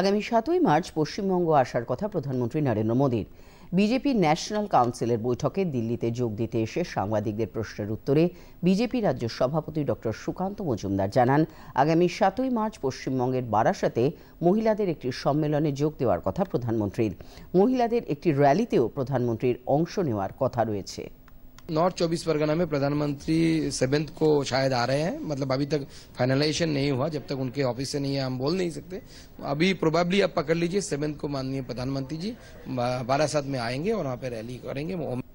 আগামী সাতই মার্চ পশ্চিমবঙ্গ আসার কথা প্রধানমন্ত্রী নরেন্দ্র মোদীর বিজেপি ন্যাশনাল কাউন্সিলের বৈঠকে দিল্লিতে যোগ দিতে এসে সাংবাদিকদের প্রশ্নের উত্তরে বিজেপি রাজ্য সভাপতি ডক্টর সুকান্ত মজুমদার জানান আগামী সাতই মার্চ পশ্চিমবঙ্গের বারাসাতে মহিলাদের একটি সম্মেলনে যোগ দেওয়ার কথা প্রধানমন্ত্রীর মহিলাদের একটি র্যালিতেও প্রধানমন্ত্রীর অংশ নেওয়ার কথা রয়েছে नॉर्थ चौबीस परगना में प्रधानमंत्री सेवेंथ को शायद आ रहे हैं मतलब अभी तक फाइनलाइजेशन नहीं हुआ जब तक उनके ऑफिस से नहीं है हम बोल नहीं सकते अभी प्रोबेबली आप पकड़ लीजिए सेवेंथ को माननीय प्रधानमंत्री जी सात में आएंगे और वहाँ पे रैली करेंगे